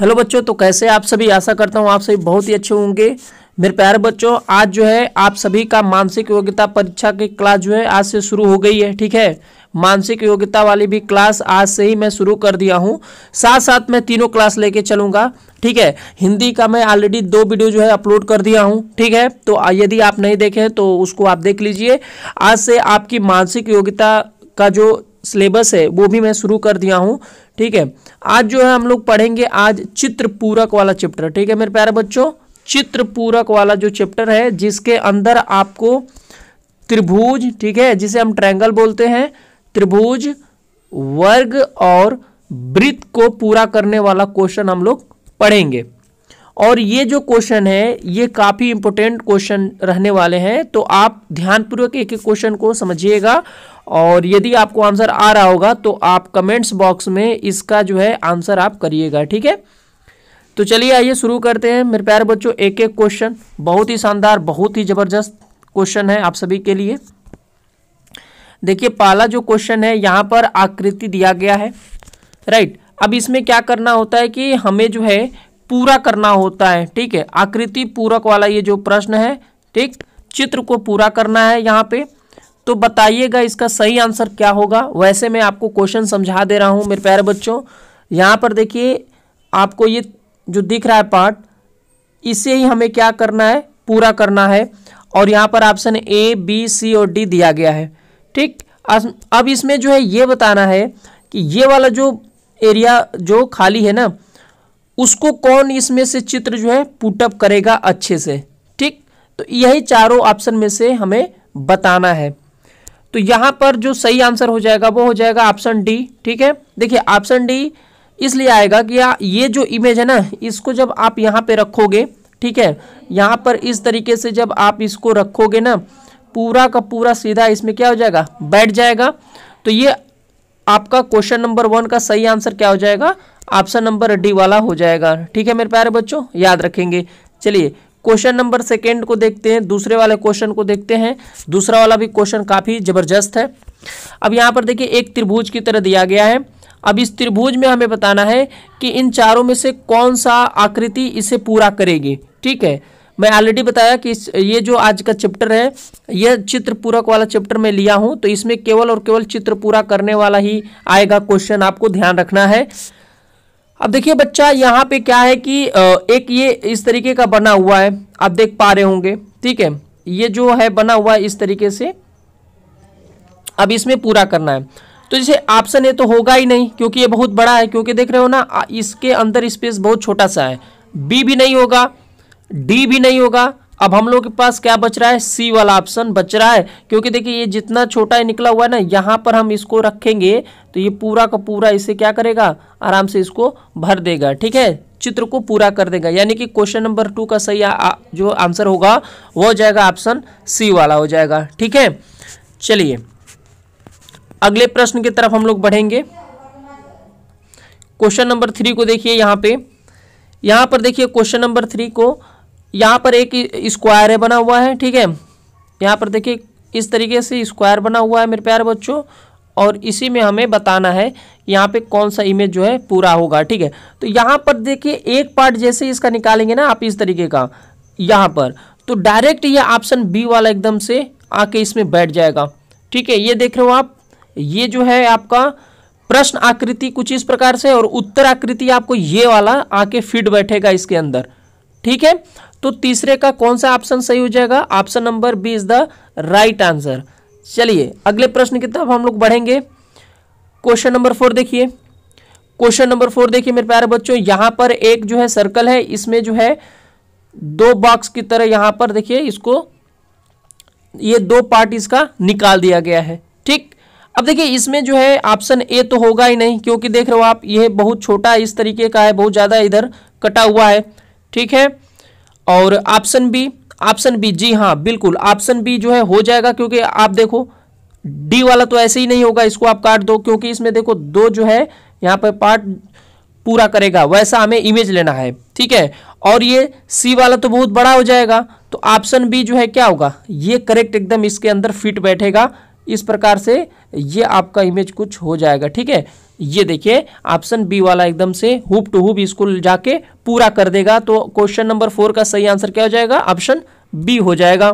hello बच्चों तो कैसे आप सभी आशा करता हूँ आप सभी बहुत ही अच्छे होंगे मेरे प्यारे बच्चों आज जो है आप सभी का मानसिक योग्यता परीक्षा की क्लास जो है आज से शुरू हो गई है ठीक है मानसिक योग्यता वाली भी क्लास आज से ही मैं शुरू कर दिया हूँ साथ साथ मैं तीनों क्लास लेके चलूँगा ठीक है हिंदी का मैं ऑलरेडी दो वीडियो जो है अपलोड कर दिया हूँ ठीक है तो यदि आप नहीं देखे तो उसको आप देख लीजिए आज से आपकी मानसिक योग्यता का जो सिलेबस है वो भी मैं शुरू कर दिया हूँ ठीक है आज जो है हम लोग पढ़ेंगे आज चित्र पूरक वाला चैप्टर ठीक है मेरे प्यारे बच्चों चित्र पूरक वाला जो चैप्टर है जिसके अंदर आपको त्रिभुज ठीक है जिसे हम ट्रैंगल बोलते हैं त्रिभुज वर्ग और वृत्त को पूरा करने वाला क्वेश्चन हम लोग पढ़ेंगे और ये जो क्वेश्चन है ये काफ़ी इंपॉर्टेंट क्वेश्चन रहने वाले हैं तो आप ध्यानपूर्वक एक एक क्वेश्चन को समझिएगा और यदि आपको आंसर आ रहा होगा तो आप कमेंट्स बॉक्स में इसका जो है आंसर आप करिएगा ठीक है तो चलिए आइए शुरू करते हैं मेरे प्यारे बच्चों एक एक क्वेश्चन बहुत ही शानदार बहुत ही ज़बरदस्त क्वेश्चन है आप सभी के लिए देखिए पहला जो क्वेश्चन है यहाँ पर आकृति दिया गया है राइट अब इसमें क्या करना होता है कि हमें जो है पूरा करना होता है ठीक है आकृति पूरक वाला ये जो प्रश्न है ठीक चित्र को पूरा करना है यहाँ पे तो बताइएगा इसका सही आंसर क्या होगा वैसे मैं आपको क्वेश्चन समझा दे रहा हूँ मेरे प्यारे बच्चों यहाँ पर देखिए आपको ये जो दिख रहा है पार्ट इसे ही हमें क्या करना है पूरा करना है और यहाँ पर ऑप्शन ए बी सी और डी दिया गया है ठीक अब इसमें जो है ये बताना है कि ये वाला जो एरिया जो खाली है ना उसको कौन इसमें से चित्र जो है पुटअप करेगा अच्छे से ठीक तो यही चारों ऑप्शन में से हमें बताना है तो यहां पर जो सही आंसर हो जाएगा वो हो जाएगा ऑप्शन डी ठीक है देखिए ऑप्शन डी इसलिए आएगा कि ये जो इमेज है ना इसको जब आप यहाँ पे रखोगे ठीक है यहाँ पर इस तरीके से जब आप इसको रखोगे ना पूरा का पूरा सीधा इसमें क्या हो जाएगा बैठ जाएगा तो ये आपका क्वेश्चन नंबर वन का सही आंसर क्या हो जाएगा ऑप्शन नंबर डी वाला हो जाएगा ठीक है मेरे प्यारे बच्चों याद रखेंगे चलिए क्वेश्चन नंबर सेकेंड को देखते हैं दूसरे वाले क्वेश्चन को देखते हैं दूसरा वाला भी क्वेश्चन काफ़ी ज़बरदस्त है अब यहाँ पर देखिए एक त्रिभुज की तरह दिया गया है अब इस त्रिभुज में हमें बताना है कि इन चारों में से कौन सा आकृति इसे पूरा करेगी ठीक है मैं ऑलरेडी बताया कि इस ये जो आज का चैप्टर है यह चित्र पूरक वाला चैप्टर मैं लिया हूँ तो इसमें केवल और केवल चित्र पूरा करने वाला ही आएगा क्वेश्चन आपको ध्यान रखना है अब देखिए बच्चा यहाँ पे क्या है कि एक ये इस तरीके का बना हुआ है आप देख पा रहे होंगे ठीक है ये जो है बना हुआ है इस तरीके से अब इसमें पूरा करना है तो जैसे ऑप्शन ये तो होगा ही नहीं क्योंकि ये बहुत बड़ा है क्योंकि देख रहे हो ना इसके अंदर स्पेस बहुत छोटा सा है बी भी नहीं होगा डी भी नहीं होगा अब हम लोग के पास क्या बच रहा है सी वाला ऑप्शन बच रहा है क्योंकि देखिए ये जितना छोटा ही निकला हुआ है ना यहाँ पर हम इसको रखेंगे तो ये पूरा का पूरा इसे क्या करेगा आराम से इसको भर देगा ठीक है चित्र को पूरा कर देगा यानी कि क्वेश्चन नंबर टू का सही आ, जो आंसर होगा वो हो जाएगा ऑप्शन सी वाला हो जाएगा ठीक है चलिए अगले प्रश्न की तरफ हम लोग बढ़ेंगे क्वेश्चन नंबर थ्री को देखिए यहाँ पे यहाँ पर देखिए क्वेश्चन नंबर थ्री को यहाँ पर एक स्क्वायर है बना हुआ है ठीक है यहाँ पर देखिए इस तरीके से स्क्वायर बना हुआ है मेरे प्यारे बच्चों और इसी में हमें बताना है यहाँ पे कौन सा इमेज जो है पूरा होगा ठीक है तो यहाँ पर देखिए एक पार्ट जैसे इसका निकालेंगे ना आप इस तरीके का यहाँ पर तो डायरेक्ट ये ऑप्शन बी वाला एकदम से आके इसमें बैठ जाएगा ठीक है ये देख रहे हो आप ये जो है आपका प्रश्न आकृति कुछ इस प्रकार से और उत्तर आकृति आपको ये वाला आके फिट बैठेगा इसके अंदर ठीक है तो तीसरे का कौन सा ऑप्शन सही हो जाएगा option number B is the right answer चलिए अगले प्रश्न की तरफ हम लोग बढ़ेंगे क्वेश्चन नंबर फोर देखिए क्वेश्चन नंबर फोर देखिए मेरे प्यारे बच्चों यहां पर एक जो है सर्कल है इसमें जो है दो बॉक्स की तरह यहां पर देखिए इसको ये दो पार्ट इसका निकाल दिया गया है ठीक अब देखिए इसमें जो है ऑप्शन ए तो होगा ही नहीं क्योंकि देख रहे हो आप यह बहुत छोटा इस तरीके का है बहुत ज़्यादा इधर कटा हुआ है ठीक है और ऑप्शन बी ऑप्शन बी जी हाँ बिल्कुल ऑप्शन बी जो है हो जाएगा क्योंकि आप देखो डी वाला तो ऐसे ही नहीं होगा इसको आप काट दो क्योंकि इसमें देखो दो जो है यहाँ पर पार्ट पूरा करेगा वैसा हमें इमेज लेना है ठीक है और ये सी वाला तो बहुत बड़ा हो जाएगा तो ऑप्शन बी जो है क्या होगा ये करेक्ट एकदम इसके अंदर फिट बैठेगा इस प्रकार से ये आपका इमेज कुछ हो जाएगा ठीक है ये देखिए ऑप्शन बी वाला एकदम से हुप टू हुप इसको जाके पूरा कर देगा तो क्वेश्चन नंबर फोर का सही आंसर क्या हो जाएगा ऑप्शन बी हो जाएगा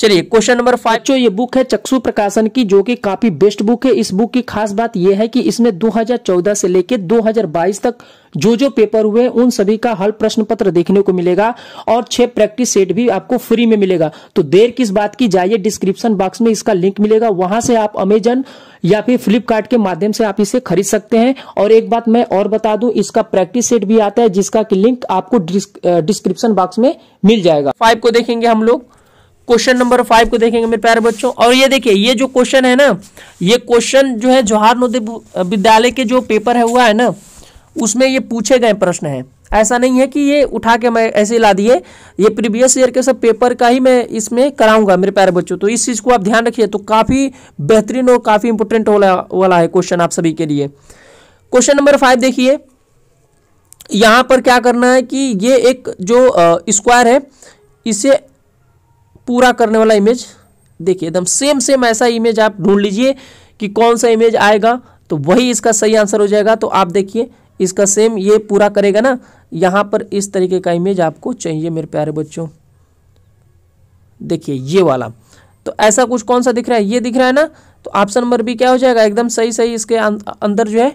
चलिए क्वेश्चन नंबर फाइव जो ये बुक है चक्षु प्रकाशन की जो कि काफी बेस्ट बुक है इस बुक की खास बात यह है कि इसमें 2014 से लेकर 2022 तक जो जो पेपर हुए उन सभी का हल प्रश्न पत्र देखने को मिलेगा और छह प्रैक्टिस सेट भी आपको फ्री में मिलेगा तो देर किस बात की जाइए डिस्क्रिप्शन बॉक्स में इसका लिंक मिलेगा वहां से आप अमेजन या फिर फ्लिपकार्ट के माध्यम से आप इसे खरीद सकते हैं और एक बात मैं और बता दूं इसका प्रैक्टिस सेट भी आता है जिसका की लिंक आपको डिस्क्रिप्शन बॉक्स में मिल जाएगा फाइव को देखेंगे हम लोग क्वेश्चन नंबर फाइव को देखेंगे मेरे प्यारे बच्चों और ये देखिए ये जो क्वेश्चन है ना ये क्वेश्चन जो है जवाहर नवोदय विद्यालय के जो पेपर है हुआ है ना उसमें ये पूछे गए प्रश्न है ऐसा नहीं है कि ये उठा के मैं ऐसे ला दिए ये प्रीवियस ईयर के सब पेपर का ही मैं इसमें कराऊंगा मेरे प्यारे बच्चों तो इस चीज़ को आप ध्यान रखिए तो काफ़ी बेहतरीन और काफ़ी इंपोर्टेंट वाला वाला है क्वेश्चन आप सभी के लिए क्वेश्चन नंबर फाइव देखिए यहाँ पर क्या करना है कि ये एक जो स्क्वायर है इसे पूरा करने वाला इमेज देखिए एकदम सेम सेम ऐसा इमेज आप ढूंढ लीजिए कि कौन सा इमेज आएगा तो वही इसका सही आंसर हो जाएगा तो आप देखिए इसका सेम ये पूरा करेगा ना यहाँ पर इस तरीके का इमेज आपको चाहिए मेरे प्यारे बच्चों देखिए ये वाला तो ऐसा कुछ कौन सा दिख रहा है ये दिख रहा है ना तो ऑप्शन नंबर बी क्या हो जाएगा एकदम सही सही इसके अं-, अंदर जो है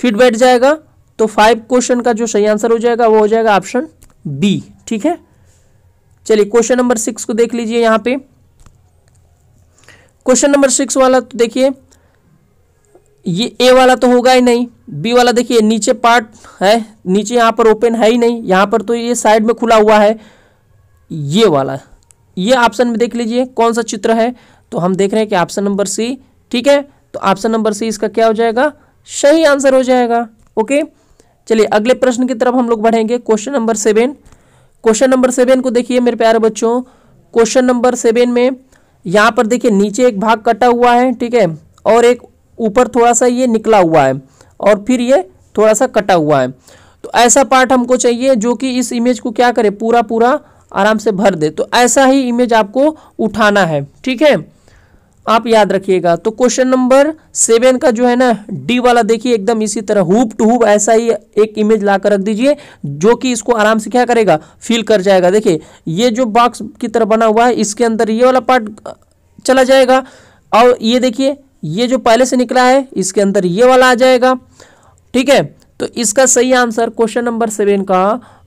फिट बैठ जाएगा तो फाइव क्वेश्चन का जो सही आंसर हो जाएगा वो हो जाएगा ऑप्शन बी ठीक है चलिए क्वेश्चन नंबर सिक्स को देख लीजिए यहां पे क्वेश्चन नंबर सिक्स वाला तो देखिए ये ए वाला तो होगा ही नहीं बी वाला देखिए नीचे पार्ट है नीचे यहां पर ओपन है ही नहीं यहां पर तो ये साइड में खुला हुआ है ये वाला ये ऑप्शन में देख लीजिए कौन सा चित्र है तो हम देख रहे हैं कि ऑप्शन नंबर सी ठीक है तो ऑप्शन नंबर सी इसका क्या हो जाएगा सही आंसर हो जाएगा ओके चलिए अगले प्रश्न की तरफ हम लोग बढ़ेंगे question number seven question number seven को देखिए मेरे प्यारे बच्चों क्वेश्चन नंबर सेवन में यहाँ पर देखिए नीचे एक भाग कटा हुआ है ठीक है और एक ऊपर थोड़ा सा ये निकला हुआ है और फिर ये थोड़ा सा कटा हुआ है तो ऐसा पार्ट हमको चाहिए जो कि इस इमेज को क्या करे पूरा पूरा आराम से भर दे तो ऐसा ही इमेज आपको उठाना है ठीक है आप याद रखिएगा तो क्वेश्चन नंबर सेवन का जो है ना डी वाला देखिए एकदम इसी तरह हुप टू हुप ऐसा ही एक इमेज ला कर रख दीजिए जो कि इसको आराम से क्या करेगा फील कर जाएगा देखिए ये जो बॉक्स की तरह बना हुआ है इसके अंदर ये वाला पार्ट चला जाएगा और ये देखिए ये जो पहले से निकला है इसके अंदर ये वाला आ जाएगा ठीक है तो इसका सही आंसर क्वेश्चन नंबर सेवन का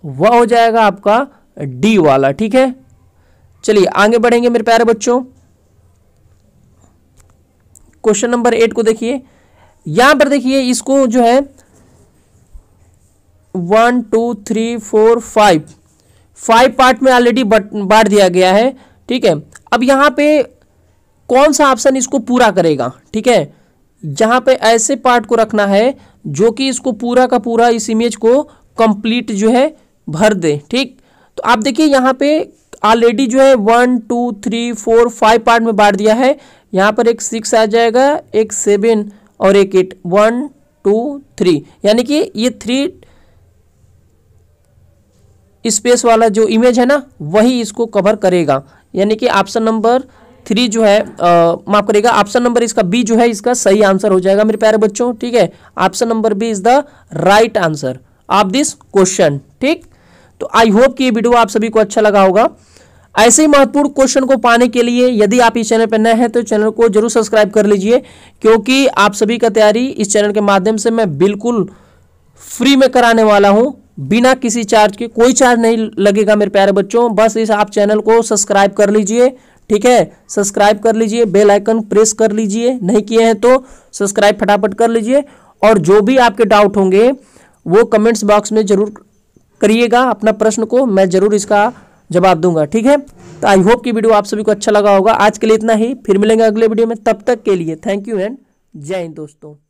वह हो जाएगा आपका डी वाला ठीक है चलिए आगे बढ़ेंगे मेरे प्यारे बच्चों क्वेश्चन नंबर एट को देखिए यहां पर देखिए इसको जो है one two three four five five part में ऑलरेडी बांट दिया गया है ठीक है अब यहां पे कौन सा ऑप्शन इसको पूरा करेगा ठीक है जहां पे ऐसे पार्ट को रखना है जो कि इसको पूरा का पूरा इस इमेज को कंप्लीट जो है भर दे ठीक तो आप देखिए यहां पे ऑलरेडी जो है one two three four five part में बांट दिया है यहाँ पर एक सिक्स आ जाएगा एक सेवन और एक एट वन टू थ्री यानी कि ये थ्री स्पेस वाला जो इमेज है ना वही इसको कवर करेगा यानी कि ऑप्शन नंबर थ्री जो है माफ करेगा ऑप्शन नंबर इसका बी जो है इसका सही आंसर हो जाएगा मेरे प्यारे बच्चों ठीक है option number B is the right answer of this question ठीक तो आई होप कि ये वीडियो आप सभी को अच्छा लगा होगा ऐसे ही महत्वपूर्ण क्वेश्चन को पाने के लिए यदि आप इस चैनल पर नए हैं तो चैनल को जरूर सब्सक्राइब कर लीजिए क्योंकि आप सभी का तैयारी इस चैनल के माध्यम से मैं बिल्कुल फ्री में कराने वाला हूँ बिना किसी चार्ज के कोई चार्ज नहीं लगेगा मेरे प्यारे बच्चों बस इस आप चैनल को सब्सक्राइब कर लीजिए ठीक है सब्सक्राइब कर लीजिए बेल आइकन प्रेस कर लीजिए नहीं किए हैं तो सब्सक्राइब फटाफट कर लीजिए और जो भी आपके डाउट होंगे वो कमेंट्स बॉक्स में जरूर करिएगा अपना प्रश्न को मैं जरूर इसका जवाब दूंगा ठीक है तो आई होप कि वीडियो आप सभी को अच्छा लगा होगा आज के लिए इतना ही फिर मिलेंगे अगले वीडियो में तब तक के लिए थैंक यू एंड जय हिंद दोस्तों